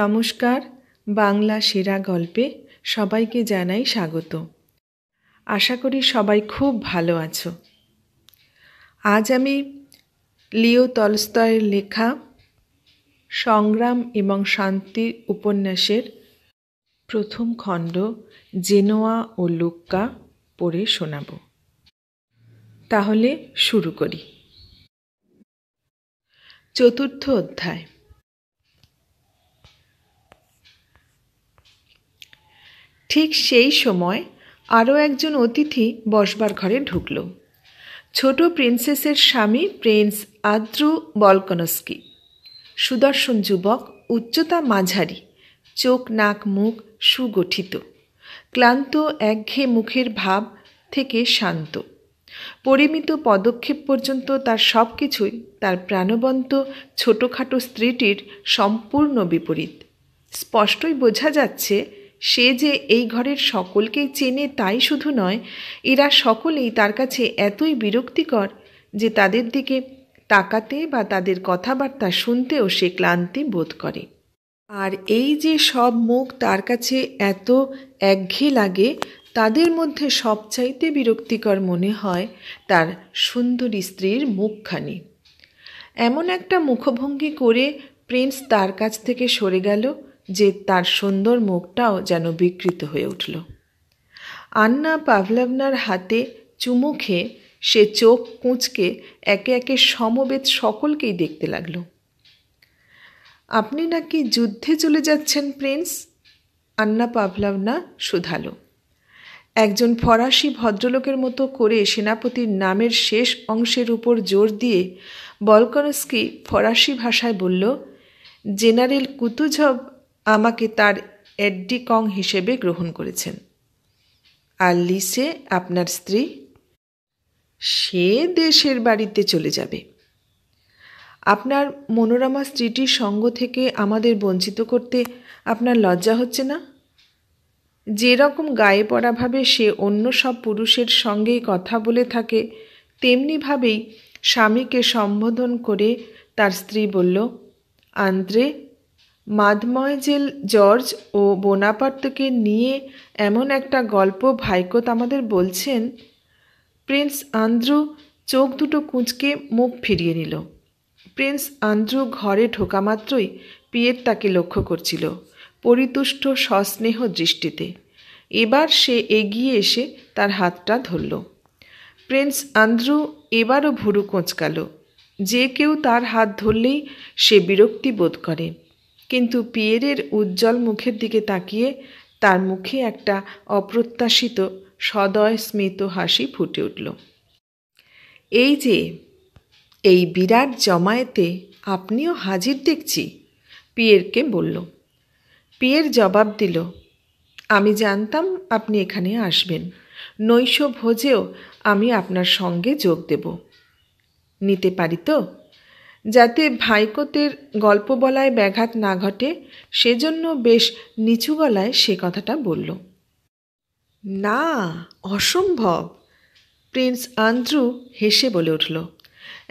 নমস্কার বাংলা সেরা গল্পে সবাইকে জানাই স্বাগত আশা করি সবাই খুব ভালো আছো আজ আমি লিও তলস্তয়ের লেখা সংগ্রাম এবং শান্তি উপন্যাসের প্রথম খণ্ড জেনোয়া ও লুক্কা পড়ে শোনাব তাহলে শুরু করি চতুর্থ অধ্যায় ঠিক সেই সময় আরও একজন অতিথি বসবার ঘরে ঢুকল ছোট প্রিন্সেসের স্বামী প্রিন্স আদ্রু বলকনস্কি সুদর্শন যুবক উচ্চতা মাঝারি চোখ নাক মুখ সুগঠিত ক্লান্ত একঘে মুখের ভাব থেকে শান্ত পরিমিত পদক্ষেপ পর্যন্ত তার সব কিছুই তার প্রাণবন্ত ছোটোখাটো স্ত্রীটির সম্পূর্ণ বিপরীত স্পষ্টই বোঝা যাচ্ছে সে যে এই ঘরের সকলকেই চেনে তাই শুধু নয় এরা সকলেই তার কাছে এতই বিরক্তিকর যে তাদের দিকে তাকাতে বা তাদের কথাবার্তা শুনতেও সে ক্লান্তি বোধ করে আর এই যে সব মুখ তার কাছে এত একঘে লাগে তাদের মধ্যে সবচাইতে বিরক্তিকর মনে হয় তার সুন্দরী স্ত্রীর মুখখানি এমন একটা মুখভঙ্গি করে প্রিন্স তার কাছ থেকে সরে গেল যে তার সুন্দর মুখটাও যেন বিকৃত হয়ে উঠল আন্না পাভলাভনার হাতে চুমু খেয়ে সে চোখ কুঁচকে একে একে সমবেত সকলকেই দেখতে লাগল আপনি নাকি যুদ্ধে চলে যাচ্ছেন প্রিন্স আন্না পাভলাভনা শুধাল একজন ফরাসি ভদ্রলোকের মতো করে সেনাপতির নামের শেষ অংশের উপর জোর দিয়ে বলকনস্কি ফরাসি ভাষায় বলল জেনারেল কুতুঝব আমাকে তার এডডি কং হিসেবে গ্রহণ করেছেন আর লিসে আপনার স্ত্রী সে দেশের বাড়িতে চলে যাবে আপনার মনোরমা স্ত্রীটির সঙ্গ থেকে আমাদের বঞ্চিত করতে আপনার লজ্জা হচ্ছে না যেরকম গায়ে পড়াভাবে সে অন্য সব পুরুষের সঙ্গেই কথা বলে থাকে তেমনিভাবেই স্বামীকে সম্বোধন করে তার স্ত্রী বলল আন্দ্রে মাদময়জেল জর্জ ও বোনাপার্তকে নিয়ে এমন একটা গল্প ভাইকোত আমাদের বলছেন প্রিন্স আন্দ্রু চোখ দুটো কুঁচকে মুখ ফিরিয়ে নিল প্রিন্স আন্দ্রু ঘরে ঢোকা মাত্রই পিয়ের তাকে লক্ষ্য করছিল পরিতুষ্ট সস্নেহ দৃষ্টিতে এবার সে এগিয়ে এসে তার হাতটা ধরল প্রিন্স আন্দ্রু এবারও ভুরু কোঁচকাল যে কেউ তার হাত ধরলেই সে বিরক্তি বোধ করে কিন্তু পিয়েরের উজ্জ্বল মুখের দিকে তাকিয়ে তার মুখে একটা অপ্রত্যাশিত সদয় স্মিত হাসি ফুটে উঠল এই যে এই বিরাট জমায়েতে আপনিও হাজির দেখছি পিয়েরকে বলল পিয়ের জবাব দিল আমি জানতাম আপনি এখানে আসবেন নৈশ ভোজেও আমি আপনার সঙ্গে যোগ দেব নিতে পারি তো যাতে ভাইকোতের গল্প বলায় ব্যাঘাত না ঘটে সেজন্য বেশ নিচু গলায় সে কথাটা বলল না অসম্ভব প্রিন্স আন্দ্রু হেসে বলে উঠল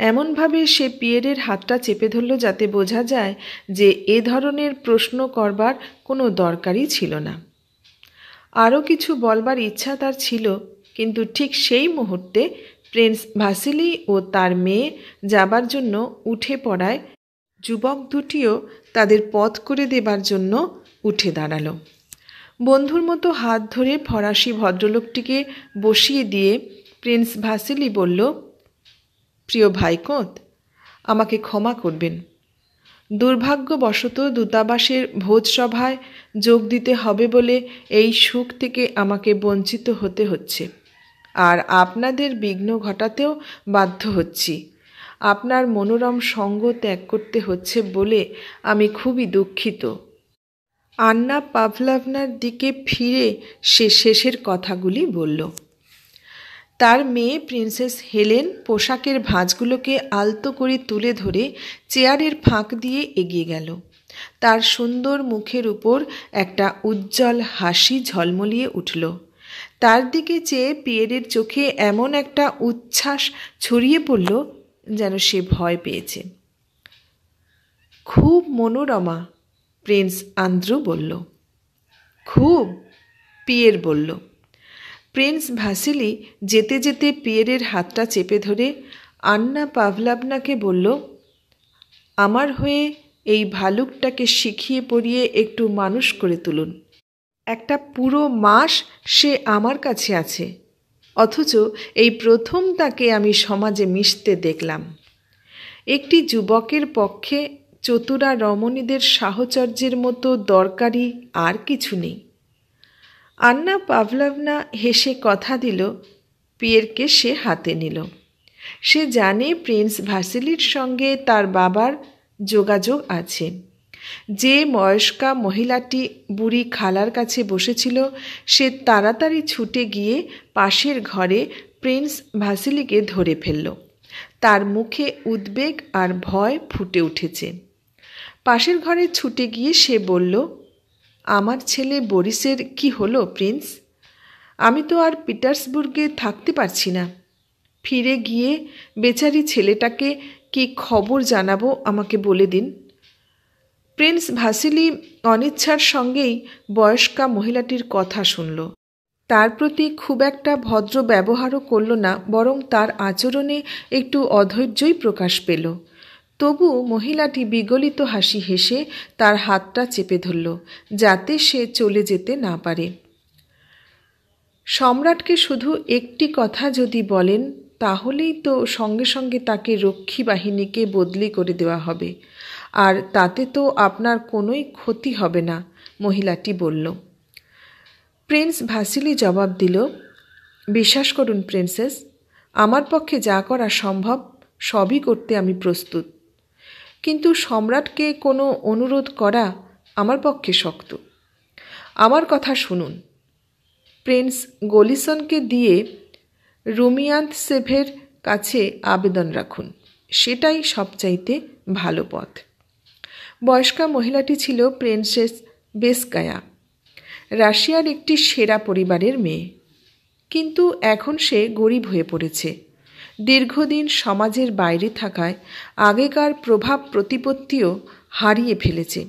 এমনভাবে সে পিয়েরের হাতটা চেপে ধরল যাতে বোঝা যায় যে এ ধরনের প্রশ্ন করবার কোনো দরকারই ছিল না আরও কিছু বলবার ইচ্ছা তার ছিল কিন্তু ঠিক সেই মুহূর্তে প্রিন্স ভাসিলি ও তার মেয়ে যাবার জন্য উঠে পড়ায় যুবক দুটিও তাদের পথ করে দেবার জন্য উঠে দাঁড়ালো বন্ধুর মতো হাত ধরে ফরাসি ভদ্রলোকটিকে বসিয়ে দিয়ে প্রিন্স ভাসিলি বলল প্রিয় ভাইকত আমাকে ক্ষমা করবেন দুর্ভাগ্যবশত দূতাবাসের ভোজসভায় যোগ দিতে হবে বলে এই সুখ থেকে আমাকে বঞ্চিত হতে হচ্ছে আর আপনাদের বিঘ্ন ঘটাতেও বাধ্য হচ্ছি আপনার মনোরম সঙ্গ ত্যাগ করতে হচ্ছে বলে আমি খুবই দুঃখিত আন্না পাভলাভনার দিকে ফিরে সে শেষের কথাগুলি বলল তার মেয়ে প্রিন্সেস হেলেন পোশাকের ভাঁজগুলোকে আলতো করে তুলে ধরে চেয়ারের ফাঁক দিয়ে এগিয়ে গেল তার সুন্দর মুখের উপর একটা উজ্জ্বল হাসি ঝলমলিয়ে উঠল তার দিকে চেয়ে পিয়েরের চোখে এমন একটা উচ্ছ্বাস ছড়িয়ে পড়ল যেন সে ভয় পেয়েছে খুব মনোরমা প্রিন্স আন্দ্রু বলল খুব পিয়ের বলল প্রিন্স ভাসিলি যেতে যেতে পিয়েরের হাতটা চেপে ধরে আন্না পাভলাবনাকে বলল আমার হয়ে এই ভালুকটাকে শিখিয়ে পড়িয়ে একটু মানুষ করে তুলুন একটা পুরো মাস সে আমার কাছে আছে অথচ এই প্রথম তাকে আমি সমাজে মিশতে দেখলাম একটি যুবকের পক্ষে চতুরা রমণীদের সাহচর্যের মতো দরকারি আর কিছু নেই আন্না পাভলাভনা হেসে কথা দিল পিয়েরকে সে হাতে নিল সে জানে প্রিন্স ভাসিলির সঙ্গে তার বাবার যোগাযোগ আছে যে বয়স্কা মহিলাটি বুড়ি খালার কাছে বসেছিল সে তাড়াতাড়ি ছুটে গিয়ে পাশের ঘরে প্রিন্স ভাসিলিকে ধরে ফেলল তার মুখে উদ্বেগ আর ভয় ফুটে উঠেছে পাশের ঘরে ছুটে গিয়ে সে বলল আমার ছেলে বরিসের কি হলো প্রিন্স আমি তো আর পিটার্সবুর্গে থাকতে পারছি না ফিরে গিয়ে বেচারি ছেলেটাকে কি খবর জানাবো আমাকে বলে দিন প্রিন্স ভাসিলি অনিচ্ছার সঙ্গেই বয়স্কা মহিলাটির কথা শুনল তার প্রতি খুব একটা ভদ্র ব্যবহারও করল না বরং তার আচরণে একটু অধৈর্যই প্রকাশ পেল তবু মহিলাটি বিগলিত হাসি হেসে তার হাতটা চেপে ধরল যাতে সে চলে যেতে না পারে সম্রাটকে শুধু একটি কথা যদি বলেন তাহলেই তো সঙ্গে সঙ্গে তাকে রক্ষী বাহিনীকে বদলি করে দেওয়া হবে আর তাতে তো আপনার কোনোই ক্ষতি হবে না মহিলাটি বলল প্রিন্স ভাসিলি জবাব দিল বিশ্বাস করুন প্রিন্সেস আমার পক্ষে যা করা সম্ভব সবই করতে আমি প্রস্তুত কিন্তু সম্রাটকে কোনো অনুরোধ করা আমার পক্ষে শক্ত আমার কথা শুনুন প্রিন্স গলিসনকে দিয়ে রুমিয়ান্ত সেভের কাছে আবেদন রাখুন সেটাই সবচাইতে ভালো পথ বয়স্কা মহিলাটি ছিল প্রিন্সেস বেসকায়া রাশিয়ার একটি সেরা পরিবারের মেয়ে কিন্তু এখন সে গরিব হয়ে পড়েছে দীর্ঘদিন সমাজের বাইরে থাকায় আগেকার প্রভাব প্রতিপত্তিও হারিয়ে ফেলেছে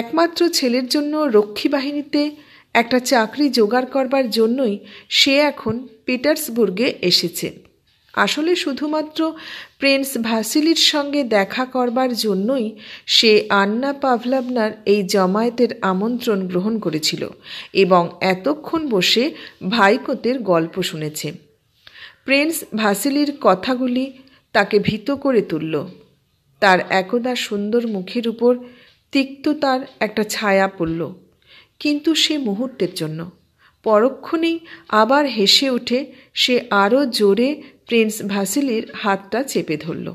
একমাত্র ছেলের জন্য রক্ষী বাহিনীতে একটা চাকরি জোগাড় করবার জন্যই সে এখন পিটার্সবুর্গে এসেছে আসলে শুধুমাত্র প্রিন্স ভাসিলির সঙ্গে দেখা করবার জন্যই সে আন্না পাভলাবনার এই জমায়েতের আমন্ত্রণ গ্রহণ করেছিল এবং এতক্ষণ বসে ভাইকোতের গল্প শুনেছে প্রিন্স ভাসিলির কথাগুলি তাকে ভীত করে তুলল তার একদা সুন্দর মুখের উপর তিক্ততার একটা ছায়া পড়ল কিন্তু সে মুহূর্তের জন্য পরক্ষণেই আবার হেসে উঠে সে আরও জোরে প্রিন্স ভাসিলির হাতটা চেপে ধরল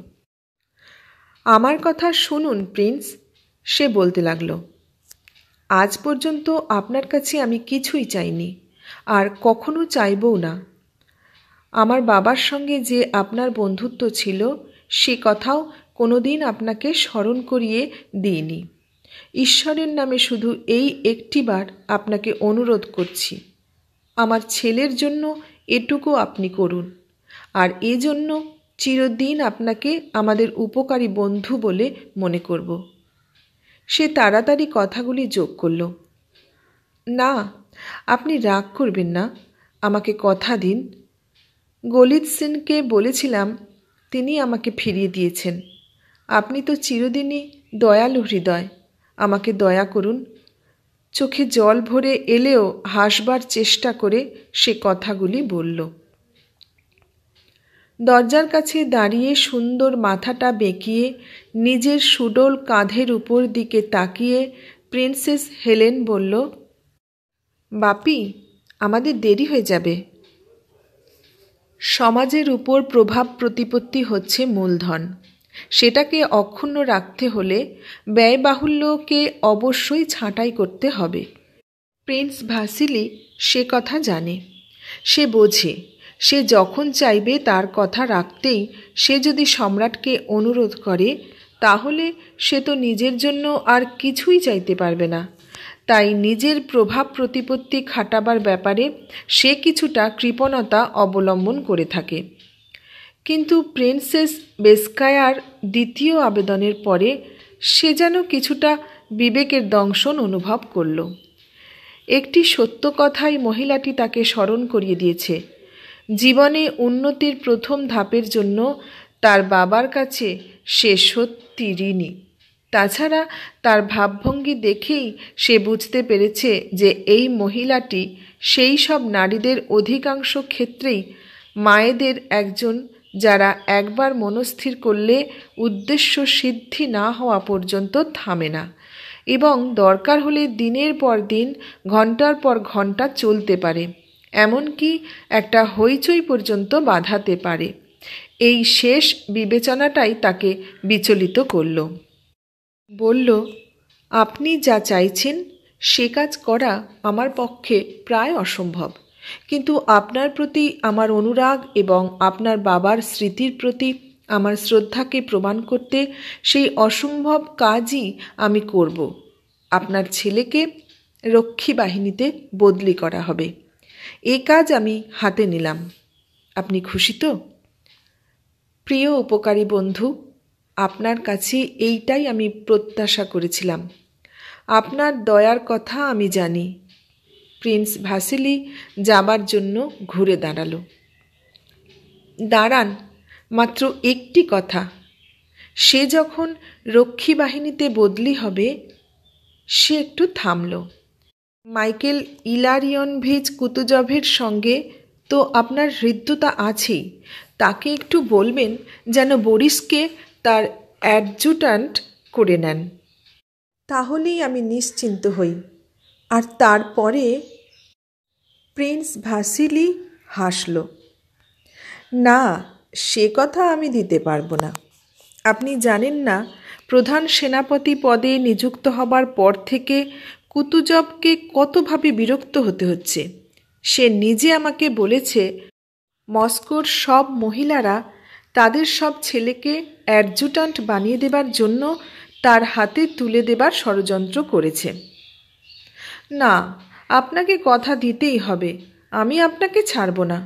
আমার কথা শুনুন প্রিন্স সে বলতে লাগল আজ পর্যন্ত আপনার কাছে আমি কিছুই চাইনি আর কখনো চাইবও না আমার বাবার সঙ্গে যে আপনার বন্ধুত্ব ছিল সে কথাও কোনো দিন আপনাকে স্মরণ করিয়ে দিইনি ঈশ্বরের নামে শুধু এই একটিবার আপনাকে অনুরোধ করছি আমার ছেলের জন্য এটুকু আপনি করুন আর এজন্য চিরদিন আপনাকে আমাদের উপকারী বন্ধু বলে মনে করব সে তাড়াতাড়ি কথাগুলি যোগ করল না আপনি রাগ করবেন না আমাকে কথা দিন গলিত সেনকে বলেছিলাম তিনি আমাকে ফিরিয়ে দিয়েছেন আপনি তো চিরদিনই দয়ালু হৃদয় আমাকে দয়া করুন চোখে জল ভরে এলেও হাসবার চেষ্টা করে সে কথাগুলি বলল দরজার কাছে দাঁড়িয়ে সুন্দর মাথাটা বেঁকিয়ে নিজের সুডোল কাঁধের উপর দিকে তাকিয়ে প্রিন্সেস হেলেন বলল বাপি আমাদের দেরি হয়ে যাবে সমাজের উপর প্রভাব প্রতিপত্তি হচ্ছে মূলধন সেটাকে অক্ষুণ্ণ রাখতে হলে ব্যয়বাহুল্যকে অবশ্যই ছাঁটাই করতে হবে প্রিন্স ভাসিলি সে কথা জানে সে বোঝে সে যখন চাইবে তার কথা রাখতেই সে যদি সম্রাটকে অনুরোধ করে তাহলে সে তো নিজের জন্য আর কিছুই চাইতে পারবে না তাই নিজের প্রভাব প্রতিপত্তি খাটাবার ব্যাপারে সে কিছুটা কৃপণতা অবলম্বন করে থাকে কিন্তু প্রিন্সেস বেসকায়ার দ্বিতীয় আবেদনের পরে সে যেন কিছুটা বিবেকের দংশন অনুভব করল একটি সত্য কথাই মহিলাটি তাকে স্মরণ করিয়ে দিয়েছে জীবনে উন্নতির প্রথম ধাপের জন্য তার বাবার কাছে সে সত্যি ঋণী তাছাড়া তার ভাবভঙ্গি দেখেই সে বুঝতে পেরেছে যে এই মহিলাটি সেই সব নারীদের অধিকাংশ ক্ষেত্রেই মায়েদের একজন যারা একবার মনস্থির করলে উদ্দেশ্য সিদ্ধি না হওয়া পর্যন্ত থামে না এবং দরকার হলে দিনের পর দিন ঘন্টার পর ঘন্টা চলতে পারে এমনকি একটা হইচই পর্যন্ত বাধাতে পারে এই শেষ বিবেচনাটাই তাকে বিচলিত করল বলল আপনি যা চাইছেন সে কাজ করা আমার পক্ষে প্রায় অসম্ভব কিন্তু আপনার প্রতি আমার অনুরাগ এবং আপনার বাবার স্মৃতির প্রতি আমার শ্রদ্ধাকে প্রমাণ করতে সেই অসম্ভব কাজই আমি করব আপনার ছেলেকে রক্ষী বাহিনীতে বদলি করা হবে এ কাজ আমি হাতে নিলাম আপনি খুশি তো প্রিয় উপকারী বন্ধু আপনার কাছে এইটাই আমি প্রত্যাশা করেছিলাম আপনার দয়ার কথা আমি জানি প্রিন্স ভাসিলি যাবার জন্য ঘুরে দাঁড়াল দাঁড়ান মাত্র একটি কথা সে যখন রক্ষী বাহিনীতে বদলি হবে সে একটু থামলো মাইকেল ইলারিয়নভিচ কুতুজভের সঙ্গে তো আপনার হৃদ্যতা আছেই তাকে একটু বলবেন যেন বরিসকে তার অ্যাডজুটান্ট করে নেন তাহলেই আমি নিশ্চিন্ত হই আর তারপরে প্রিন্স ভাসিলি হাসল না সে কথা আমি দিতে পারবো না আপনি জানেন না প্রধান সেনাপতি পদে নিযুক্ত হবার পর থেকে কুতুজবকে কতভাবে বিরক্ত হতে হচ্ছে সে নিজে আমাকে বলেছে মস্কোর সব মহিলারা তাদের সব ছেলেকে অ্যাডজুটান্ট বানিয়ে দেবার জন্য তার হাতে তুলে দেবার ষড়যন্ত্র করেছে না আপনাকে কথা দিতেই হবে আমি আপনাকে ছাড়ব না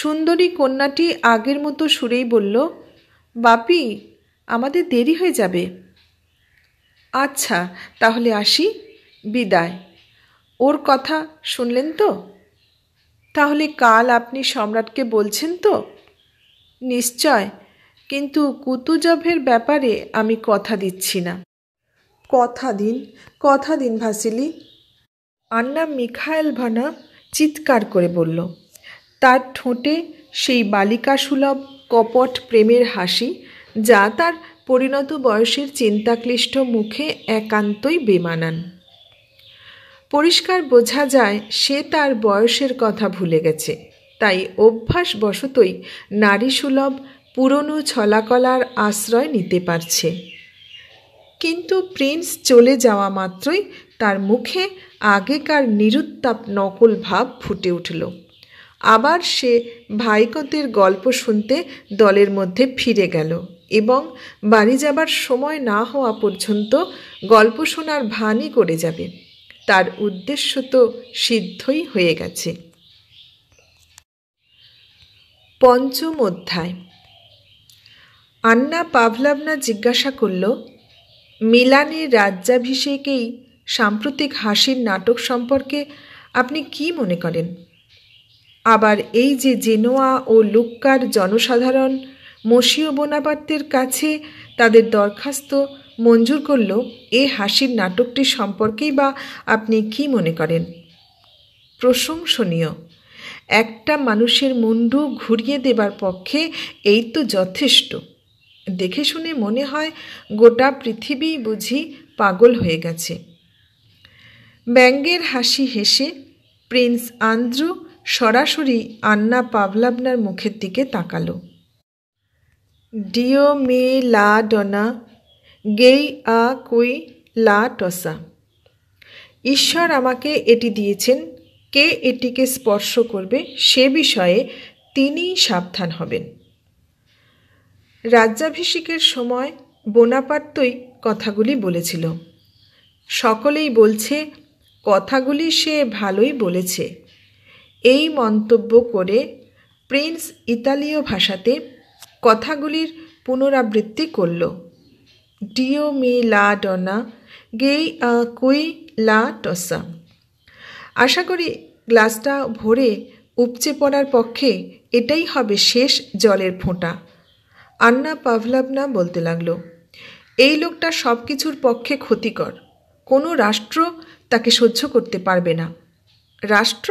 সুন্দরী কন্যাটি আগের মতো সুরেই বলল বাপি আমাদের দেরি হয়ে যাবে আচ্ছা তাহলে আসি বিদায় ওর কথা শুনলেন তো তাহলে কাল আপনি সম্রাটকে বলছেন তো নিশ্চয় কিন্তু কুতুজভের ব্যাপারে আমি কথা দিচ্ছি না কথা দিন কথা দিন ভাসিলি আন্না মিখায়েল ভানা চিৎকার করে বলল তার ঠোঁটে সেই বালিকা সুলভ কপট প্রেমের হাসি যা তার পরিণত বয়সের চিন্তাক্লিষ্ট মুখে একান্তই বেমানান পরিষ্কার বোঝা যায় সে তার বয়সের কথা ভুলে গেছে তাই অভ্যাসবশতই নারী সুলভ পুরনো ছলাকলার আশ্রয় নিতে পারছে কিন্তু প্রিন্স চলে যাওয়া মাত্রই তার মুখে আগেকার নিরুত্তাপ নকল ভাব ফুটে উঠল আবার সে ভাইকতের গল্প শুনতে দলের মধ্যে ফিরে গেল এবং বাড়ি যাবার সময় না হওয়া পর্যন্ত গল্প শোনার ভানই করে যাবে তার উদ্দেশ্য তো সিদ্ধই হয়ে গেছে পঞ্চম অধ্যায় আন্না পাভলাভনা জিজ্ঞাসা করল মিলানের রাজ্যাভিষেকেই সাম্প্রতিক হাসির নাটক সম্পর্কে আপনি কি মনে করেন আবার এই যে জেনোয়া ও লুক্কার জনসাধারণ মসীয় বোনাপাত্রের কাছে তাদের দরখাস্ত মঞ্জুর করল এ হাসির নাটকটি সম্পর্কেই বা আপনি কি মনে করেন প্রশংসনীয় একটা মানুষের মুন্ডু ঘুরিয়ে দেবার পক্ষে এই তো যথেষ্ট দেখে শুনে মনে হয় গোটা পৃথিবী বুঝি পাগল হয়ে গেছে ব্যঙ্গের হাসি হেসে প্রিন্স আন্দ্রু সরাসরি আন্না পাবলাবনার মুখের দিকে তাকালো ডিও মে লা ডনা গেই আ কুই লা টসা ঈশ্বর আমাকে এটি দিয়েছেন কে এটিকে স্পর্শ করবে সে বিষয়ে তিনি সাবধান হবেন রাজ্যাভিষেকের সময় বোনাপাত্তই কথাগুলি বলেছিল সকলেই বলছে কথাগুলি সে ভালোই বলেছে এই মন্তব্য করে প্রিন্স ইতালীয় ভাষাতে কথাগুলির পুনরাবৃত্তি করল ডিও মি লা ডনা গেই আ কুই লা টসা আশা করি গ্লাসটা ভরে উপচে পড়ার পক্ষে এটাই হবে শেষ জলের ফোঁটা আন্না পাভলাবনা বলতে লাগলো এই লোকটা সব কিছুর পক্ষে ক্ষতিকর কোনো রাষ্ট্র তাকে সহ্য করতে পারবে না রাষ্ট্র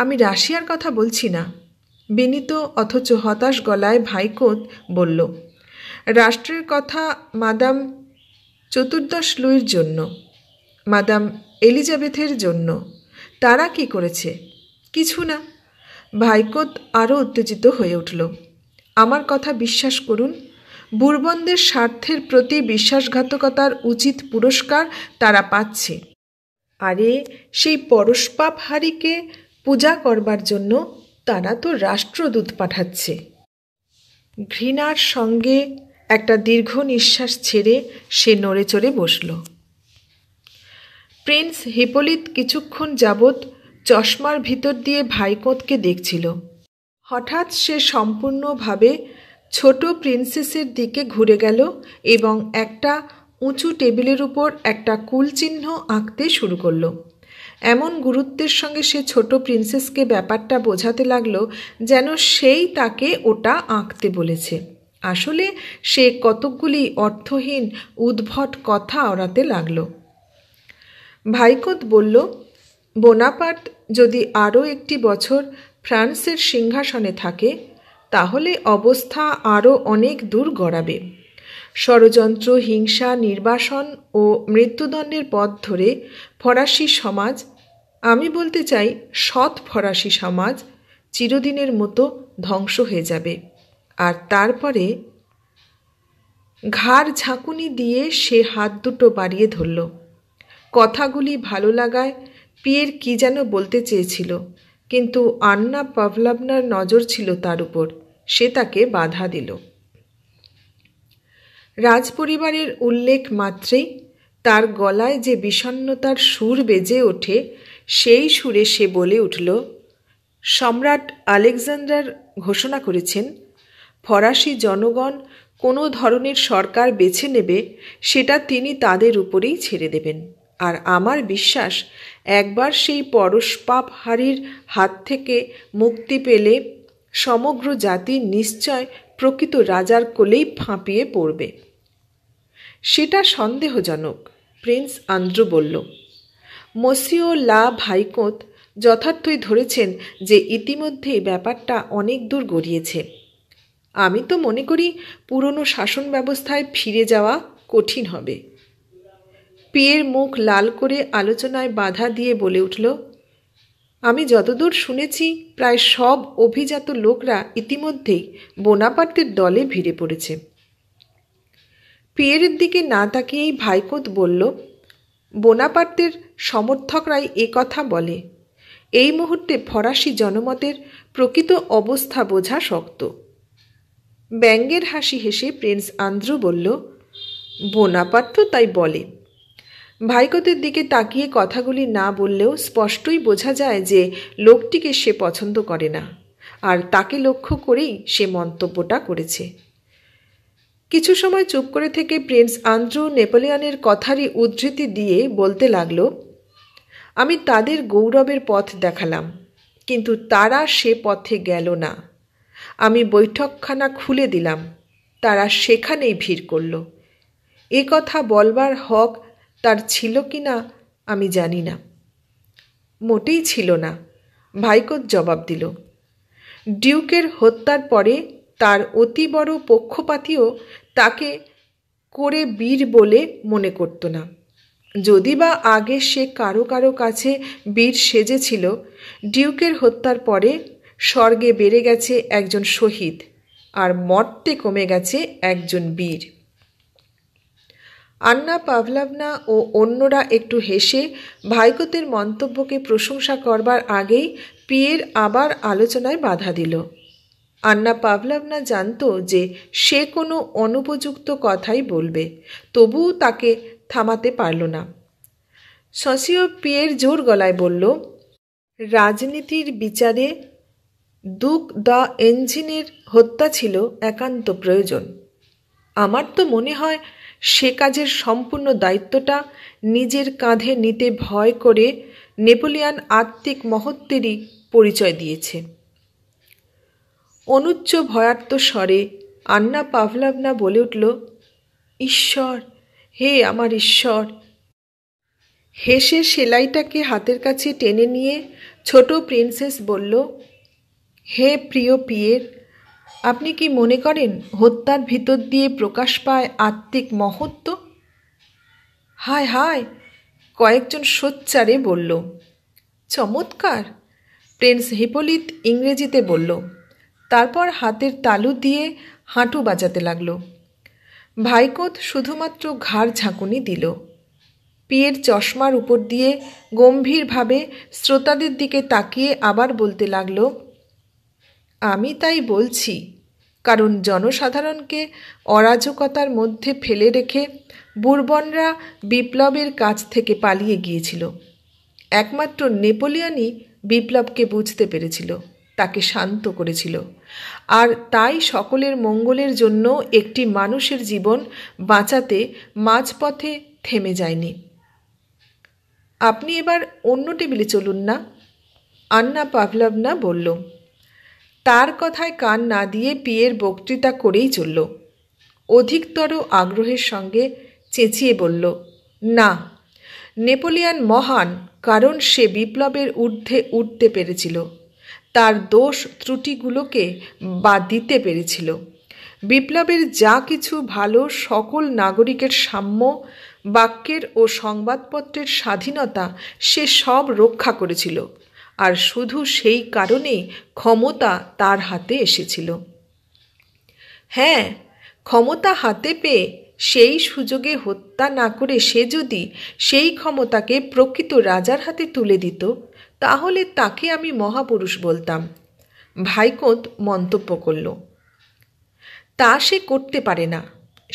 আমি রাশিয়ার কথা বলছি না বিনীত অথচ হতাশ গলায় ভাইকোত বলল রাষ্ট্রের কথা মাদাম চতুর্দশ লুইর জন্য মাদাম এলিজাবেথের জন্য তারা কি করেছে কিছু না ভাইকোত আরও উত্তেজিত হয়ে উঠল আমার কথা বিশ্বাস করুন বুরবন্দের স্বার্থের প্রতি বিশ্বাসঘাতকতার উচিত পুরস্কার তারা পাচ্ছে আরে সেই পরশপাপ হারিকে পূজা করবার জন্য তারা তো রাষ্ট্রদূত পাঠাচ্ছে ঘৃণার সঙ্গে একটা দীর্ঘ নিঃশ্বাস ছেড়ে সে নড়ে চড়ে বসল প্রিন্স হিপলিত কিছুক্ষণ যাবৎ চশমার ভিতর দিয়ে ভাইকোঁতকে দেখছিল হঠাৎ সে সম্পূর্ণভাবে ছোট প্রিন্সেসের দিকে ঘুরে গেল এবং একটা উঁচু টেবিলের উপর একটা কুল চিহ্ন আঁকতে শুরু করলো এমন গুরুত্বের সঙ্গে সে ছোট প্রিন্সেসকে ব্যাপারটা বোঝাতে লাগলো যেন সেই তাকে ওটা আঁকতে বলেছে আসলে সে কতকগুলি অর্থহীন উদ্ভট কথা ওড়াতে লাগল ভাইকোত বলল বোনাপাট যদি আরও একটি বছর ফ্রান্সের সিংহাসনে থাকে তাহলে অবস্থা আরও অনেক দূর গড়াবে ষড়যন্ত্র হিংসা নির্বাসন ও মৃত্যুদণ্ডের পথ ধরে ফরাসি সমাজ আমি বলতে চাই সৎ ফরাসি সমাজ চিরদিনের মতো ধ্বংস হয়ে যাবে আর তারপরে ঘাড় ঝাঁকুনি দিয়ে সে হাত দুটো বাড়িয়ে ধরল কথাগুলি ভালো লাগায় পিয়ের কি যেন বলতে চেয়েছিল কিন্তু আন্না পাভলাবনার নজর ছিল তার উপর সে তাকে বাধা দিল রাজপরিবারের উল্লেখ মাত্রেই তার গলায় যে বিষণ্নতার সুর বেজে ওঠে সেই সুরে সে বলে উঠল সম্রাট আলেকজান্ডার ঘোষণা করেছেন ফরাসি জনগণ কোনো ধরনের সরকার বেছে নেবে সেটা তিনি তাদের উপরেই ছেড়ে দেবেন আর আমার বিশ্বাস একবার সেই পরশপাপ হারির হাত থেকে মুক্তি পেলে সমগ্র জাতি নিশ্চয় প্রকৃত রাজার কোলেই ফাঁপিয়ে পড়বে সেটা সন্দেহজনক প্রিন্স আন্দ্রু বলল মসিও লা ভাইকোঁত যথার্থই ধরেছেন যে ইতিমধ্যেই ব্যাপারটা অনেক দূর গড়িয়েছে আমি তো মনে করি পুরনো শাসন ব্যবস্থায় ফিরে যাওয়া কঠিন হবে পিয়ের মুখ লাল করে আলোচনায় বাধা দিয়ে বলে উঠল আমি যতদূর শুনেছি প্রায় সব অভিজাত লোকরা ইতিমধ্যেই বোনাপার্তের দলে ভিড়ে পড়েছে পিয়ের দিকে না তাকিয়েই ভাইকোত বলল বোনাপার্তের সমর্থকরাই কথা বলে এই মুহূর্তে ফরাসি জনমতের প্রকৃত অবস্থা বোঝা শক্ত ব্যঙ্গের হাসি হেসে প্রিন্স আন্দ্রু বলল বোনাপাত্র তাই বলে ভাইকতের দিকে তাকিয়ে কথাগুলি না বললেও স্পষ্টই বোঝা যায় যে লোকটিকে সে পছন্দ করে না আর তাকে লক্ষ্য করেই সে মন্তব্যটা করেছে কিছু সময় চুপ করে থেকে প্রিন্স আন্দ্রু নেপোলিয়নের কথারই উদ্ধৃতি দিয়ে বলতে লাগলো আমি তাদের গৌরবের পথ দেখালাম কিন্তু তারা সে পথে গেল না আমি বৈঠকখানা খুলে দিলাম তারা সেখানেই ভিড় করল এ কথা বলবার হক তার ছিল কি না আমি জানি না মোটেই ছিল না ভাইকোত জবাব দিল ডিউকের হত্যার পরে তার অতি বড় পক্ষপাতীও তাকে করে বীর বলে মনে করত না যদি বা আগে সে কারো কারো কাছে বীর সেজেছিল ডিউকের হত্যার পরে স্বর্গে বেড়ে গেছে একজন শহীদ আর মর্তে কমে গেছে একজন বীর আন্না পাভলাভনা ও অন্যরা একটু হেসে ভাইকোতের মন্তব্যকে প্রশংসা করবার আগেই পিয়ের আবার আলোচনায় বাধা দিল আন্না পাভলাভনা জানত যে সে কোনো অনুপযুক্ত কথাই বলবে তবুও তাকে থামাতে পারল না শশীয় পিয়ের জোর গলায় বলল রাজনীতির বিচারে দুক দ্য এঞ্জিনের হত্যা ছিল একান্ত প্রয়োজন আমার তো মনে হয় সে কাজের সম্পূর্ণ দায়িত্বটা নিজের কাঁধে নিতে ভয় করে নেপোলিয়ান আত্মিক মহত্বেরই পরিচয় দিয়েছে অনুচ্চ ভয়াত্ম স্বরে আন্না পাভলাভনা বলে উঠল ঈশ্বর হে আমার ঈশ্বর হেসে সেলাইটাকে হাতের কাছে টেনে নিয়ে ছোট প্রিন্সেস বলল হে প্রিয় পিয়ের আপনি কি মনে করেন হত্যার ভিতর দিয়ে প্রকাশ পায় আত্মিক মহত্ব হায় হায় কয়েকজন সোচ্চারে বলল চমৎকার প্রিন্স হিপোলিত ইংরেজিতে বলল তারপর হাতের তালু দিয়ে হাঁটু বাজাতে লাগলো ভাইকোত শুধুমাত্র ঘাড় ঝাঁকুনি দিল পিয়ের চশমার উপর দিয়ে গম্ভীরভাবে শ্রোতাদের দিকে তাকিয়ে আবার বলতে লাগল আমি তাই বলছি কারণ জনসাধারণকে অরাজকতার মধ্যে ফেলে রেখে বুরবনরা বিপ্লবের কাছ থেকে পালিয়ে গিয়েছিল একমাত্র নেপোলিয়ানই বিপ্লবকে বুঝতে পেরেছিল তাকে শান্ত করেছিল আর তাই সকলের মঙ্গলের জন্য একটি মানুষের জীবন বাঁচাতে মাঝপথে থেমে যায়নি আপনি এবার অন্য টেবিলে চলুন না আন্না পাভলভনা বলল তার কথায় কান না দিয়ে পিয়ের বক্তৃতা করেই চলল অধিকতর আগ্রহের সঙ্গে চেঁচিয়ে বলল না নেপোলিয়ান মহান কারণ সে বিপ্লবের ঊর্ধ্বে উঠতে পেরেছিল তার দোষ ত্রুটিগুলোকে বাদ দিতে পেরেছিল বিপ্লবের যা কিছু ভালো সকল নাগরিকের সাম্য বাক্যের ও সংবাদপত্রের স্বাধীনতা সে সব রক্ষা করেছিল আর শুধু সেই কারণে ক্ষমতা তার হাতে এসেছিল হ্যাঁ ক্ষমতা হাতে পেয়ে সেই সুযোগে হত্যা না করে সে যদি সেই ক্ষমতাকে প্রকৃত রাজার হাতে তুলে দিত তাহলে তাকে আমি মহাপুরুষ বলতাম ভাইকোঁত মন্তব্য করল তা সে করতে পারে না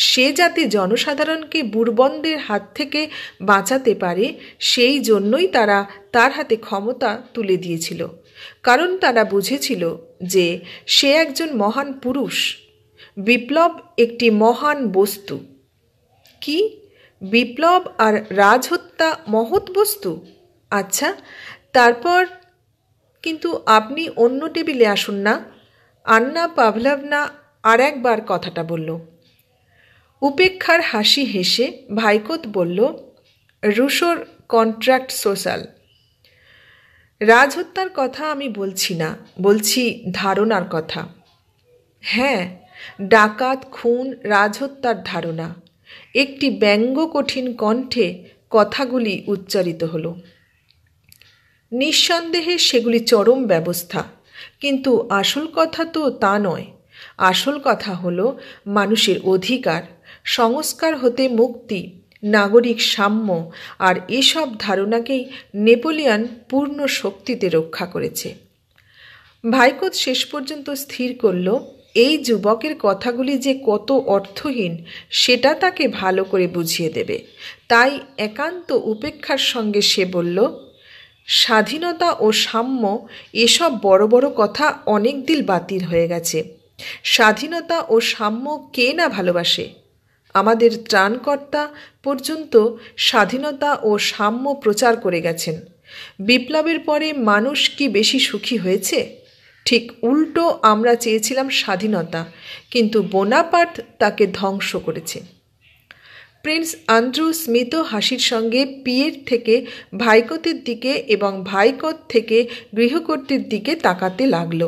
সে যাতে জনসাধারণকে বুর্বনদের হাত থেকে বাঁচাতে পারে সেই জন্যই তারা তার হাতে ক্ষমতা তুলে দিয়েছিল কারণ তারা বুঝেছিল যে সে একজন মহান পুরুষ বিপ্লব একটি মহান বস্তু কি বিপ্লব আর রাজহত্যা মহৎ বস্তু আচ্ছা তারপর কিন্তু আপনি অন্য টেবিলে আসুন না আন্না পাভলাভনা আর একবার কথাটা বলল উপেক্ষার হাসি হেসে ভাইকোত বলল রুশোর কন্ট্রাক্ট সোশ্যাল রাজহত্যার কথা আমি বলছি না বলছি ধারণার কথা হ্যাঁ ডাকাত খুন রাজহত্যার ধারণা একটি ব্যঙ্গ কঠিন কণ্ঠে কথাগুলি উচ্চারিত হলো নিঃসন্দেহে সেগুলি চরম ব্যবস্থা কিন্তু আসল কথা তো তা নয় আসল কথা হল মানুষের অধিকার সংস্কার হতে মুক্তি নাগরিক সাম্য আর এসব ধারণাকেই নেপোলিয়ান পূর্ণ শক্তিতে রক্ষা করেছে ভাইকোত শেষ পর্যন্ত স্থির করল এই যুবকের কথাগুলি যে কত অর্থহীন সেটা তাকে ভালো করে বুঝিয়ে দেবে তাই একান্ত উপেক্ষার সঙ্গে সে বলল স্বাধীনতা ও সাম্য এসব বড় বড় কথা অনেক দিল বাতিল হয়ে গেছে স্বাধীনতা ও সাম্য কে না ভালোবাসে আমাদের ত্রাণকর্তা পর্যন্ত স্বাধীনতা ও সাম্য প্রচার করে গেছেন বিপ্লবের পরে মানুষ কি বেশি সুখী হয়েছে ঠিক উল্টো আমরা চেয়েছিলাম স্বাধীনতা কিন্তু বোনাপাট তাকে ধ্বংস করেছে প্রিন্স আন্দ্রু স্মিত হাসির সঙ্গে পিয়ের থেকে ভাইকতের দিকে এবং ভাইকত থেকে গৃহকর্তীর দিকে তাকাতে লাগলো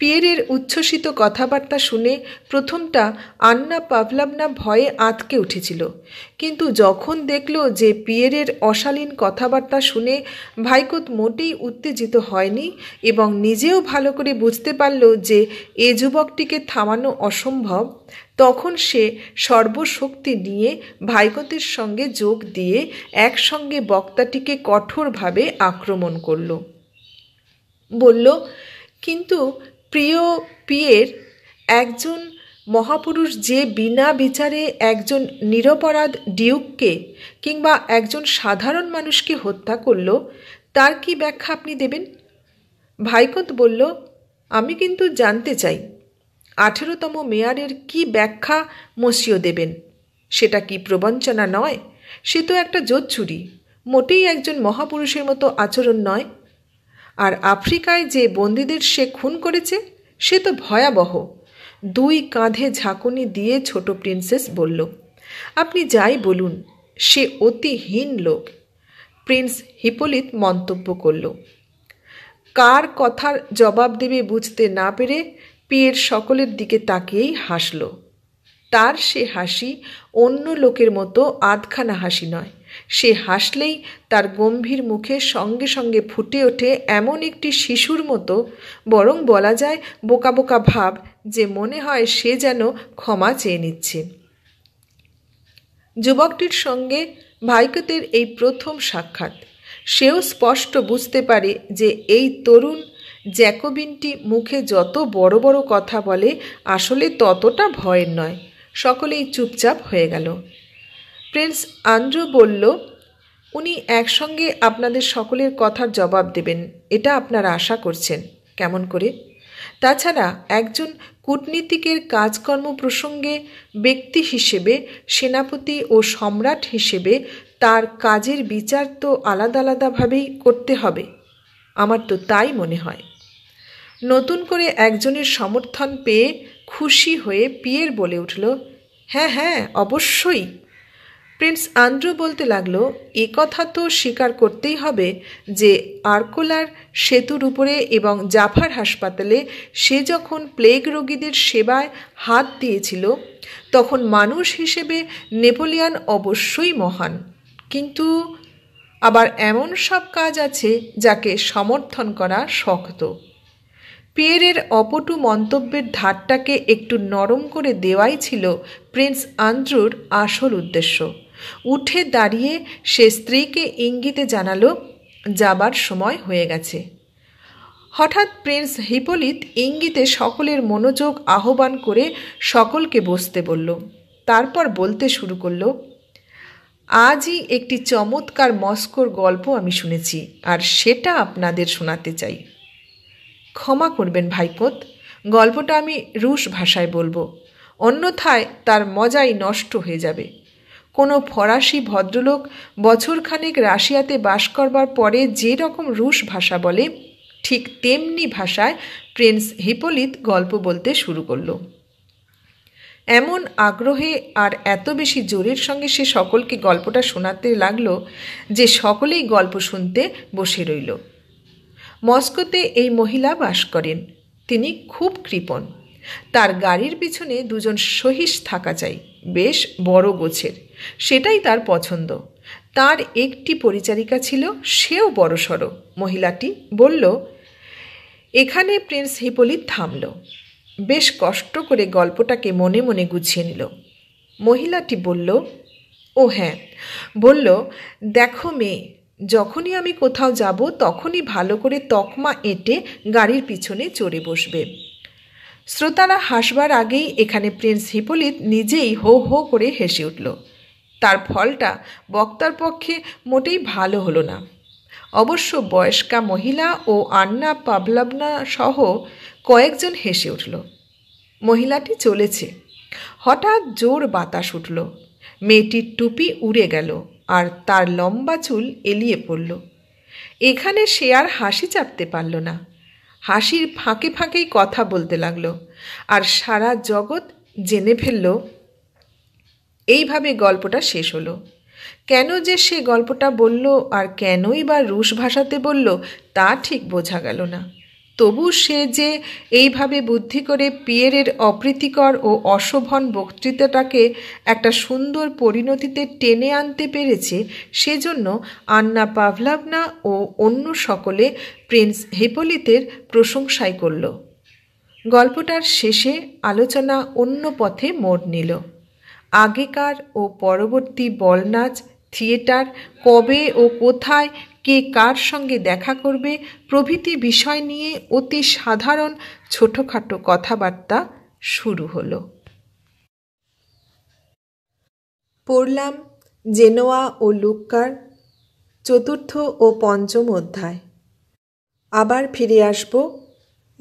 পিয়েরের উচ্ছ্বসিত কথাবার্তা শুনে প্রথমটা আন্না পাভলাবনা ভয়ে আঁতকে উঠেছিল কিন্তু যখন দেখল যে পিয়েরের অশালীন কথাবার্তা শুনে ভাইকোত মোটেই উত্তেজিত হয়নি এবং নিজেও ভালো করে বুঝতে পারল যে এ যুবকটিকে থামানো অসম্ভব তখন সে সর্বশক্তি নিয়ে ভাইকতের সঙ্গে যোগ দিয়ে একসঙ্গে বক্তাটিকে কঠোরভাবে আক্রমণ করল বলল কিন্তু প্রিয় পিয়ের একজন মহাপুরুষ যে বিনা বিচারে একজন নিরপরাধ ডিউককে কিংবা একজন সাধারণ মানুষকে হত্যা করল তার কি ব্যাখ্যা আপনি দেবেন ভাইকত বলল আমি কিন্তু জানতে চাই আঠেরোতম মেয়ারের কি ব্যাখ্যা মসিও দেবেন সেটা কি প্রবঞ্চনা নয় সে তো একটা জোচ্ছুরি মোটেই একজন মহাপুরুষের মতো আচরণ নয় আর আফ্রিকায় যে বন্দীদের সে খুন করেছে সে তো ভয়াবহ দুই কাঁধে ঝাঁকুনি দিয়ে ছোট প্রিন্সেস বলল আপনি যাই বলুন সে অতিহীন লোক প্রিন্স হিপোলিত মন্তব্য করল কার কথার জবাব দেবে বুঝতে না পেরে পিয়ের সকলের দিকে তাকিয়েই হাসল তার সে হাসি অন্য লোকের মতো আধখানা হাসি নয় সে হাসলেই তার গম্ভীর মুখে সঙ্গে সঙ্গে ফুটে ওঠে এমন একটি শিশুর মতো বরং বলা যায় বোকা বোকা ভাব যে মনে হয় সে যেন ক্ষমা চেয়ে নিচ্ছে যুবকটির সঙ্গে ভাইকতের এই প্রথম সাক্ষাৎ সেও স্পষ্ট বুঝতে পারে যে এই তরুণ জ্যাকোবিনটি মুখে যত বড় বড় কথা বলে আসলে ততটা ভয়ের নয় সকলেই চুপচাপ হয়ে গেল প্রিন্স আন্দ্রু বলল উনি একসঙ্গে আপনাদের সকলের কথার জবাব দেবেন এটা আপনারা আশা করছেন কেমন করে তাছাড়া একজন কূটনীতিকের কাজকর্ম প্রসঙ্গে ব্যক্তি হিসেবে সেনাপতি ও সম্রাট হিসেবে তার কাজের বিচার তো আলাদা আলাদাভাবেই করতে হবে আমার তো তাই মনে হয় নতুন করে একজনের সমর্থন পেয়ে খুশি হয়ে পিয়ের বলে উঠল হ্যাঁ হ্যাঁ অবশ্যই প্রিন্স আন্দ্রু বলতে লাগলো এ কথা তো স্বীকার করতেই হবে যে আরকোলার সেতুর উপরে এবং জাফার হাসপাতালে সে যখন প্লেগ রোগীদের সেবায় হাত দিয়েছিল তখন মানুষ হিসেবে নেপোলিয়ান অবশ্যই মহান কিন্তু আবার এমন সব কাজ আছে যাকে সমর্থন করা শক্ত পিয়েরের অপটু মন্তব্যের ধারটাকে একটু নরম করে দেওয়াই ছিল প্রিন্স আন্দ্রুর আসল উদ্দেশ্য উঠে দাঁড়িয়ে সে স্ত্রীকে ইঙ্গিতে জানালো যাবার সময় হয়ে গেছে হঠাৎ প্রিন্স হিপলিত ইঙ্গিতে সকলের মনোযোগ আহ্বান করে সকলকে বসতে বলল তারপর বলতে শুরু করল আজই একটি চমৎকার মস্কোর গল্প আমি শুনেছি আর সেটা আপনাদের শোনাতে চাই ক্ষমা করবেন ভাইপোত গল্পটা আমি রুশ ভাষায় বলবো অন্যথায় তার মজাই নষ্ট হয়ে যাবে কোনো ফরাসি ভদ্রলোক বছরখানেক রাশিয়াতে বাস করবার পরে যে রকম রুশ ভাষা বলে ঠিক তেমনি ভাষায় প্রিন্স হিপোলিত গল্প বলতে শুরু করল এমন আগ্রহে আর এত বেশি জোরের সঙ্গে সে সকলকে গল্পটা শোনাতে লাগলো যে সকলেই গল্প শুনতে বসে রইল মস্কোতে এই মহিলা বাস করেন তিনি খুব কৃপণ তার গাড়ির পিছনে দুজন সহিস থাকা চাই বেশ বড় গোছের সেটাই তার পছন্দ তার একটি পরিচারিকা ছিল সেও বড়সড় মহিলাটি বলল এখানে প্রিন্স হিপোলিত থামল বেশ কষ্ট করে গল্পটাকে মনে মনে গুছিয়ে নিল মহিলাটি বলল ও হ্যাঁ বলল দেখো মেয়ে যখনই আমি কোথাও যাব তখনই ভালো করে তকমা এঁটে গাড়ির পিছনে চড়ে বসবে শ্রোতারা হাসবার আগেই এখানে প্রিন্স হিপোলিত নিজেই হো হো করে হেসে উঠল তার ফলটা বক্তার পক্ষে মোটেই ভালো হলো না অবশ্য বয়স্কা মহিলা ও আন্না পাবলাবনা সহ কয়েকজন হেসে উঠল মহিলাটি চলেছে হঠাৎ জোর বাতাস উঠল মেয়েটির টুপি উড়ে গেল আর তার লম্বা চুল এলিয়ে পড়ল এখানে সে আর হাসি চাপতে পারল না হাসির ফাঁকে ফাঁকেই কথা বলতে লাগলো আর সারা জগৎ জেনে ফেললো এইভাবে গল্পটা শেষ হলো কেন যে সে গল্পটা বলল আর কেনই বা রুশ ভাষাতে বলল তা ঠিক বোঝা গেল না তবু সে যে এইভাবে বুদ্ধি করে পিয়েরের অপ্রীতিকর ও অশোভন বক্তৃতাটাকে একটা সুন্দর পরিণতিতে টেনে আনতে পেরেছে সেজন্য আন্না পাভলাভনা ও অন্য সকলে প্রিন্স হেপলিতের প্রশংসাই করল গল্পটার শেষে আলোচনা অন্য পথে মোড় নিল আগেকার ও পরবর্তী বলনাচ থিয়েটার কবে ও কোথায় কে কার সঙ্গে দেখা করবে প্রভৃতি বিষয় নিয়ে অতি সাধারণ ছোটোখাটো কথাবার্তা শুরু হলো পড়লাম জেনোয়া ও লুক্কার চতুর্থ ও পঞ্চম অধ্যায় আবার ফিরে আসব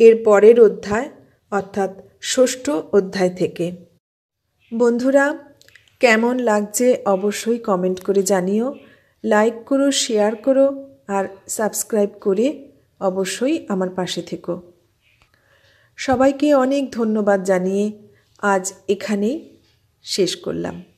এর পরের অধ্যায় অর্থাৎ ষষ্ঠ অধ্যায় থেকে বন্ধুরা কেমন লাগছে অবশ্যই কমেন্ট করে জানিও লাইক করো শেয়ার করো আর সাবস্ক্রাইব করে অবশ্যই আমার পাশে থেকো সবাইকে অনেক ধন্যবাদ জানিয়ে আজ এখানেই শেষ করলাম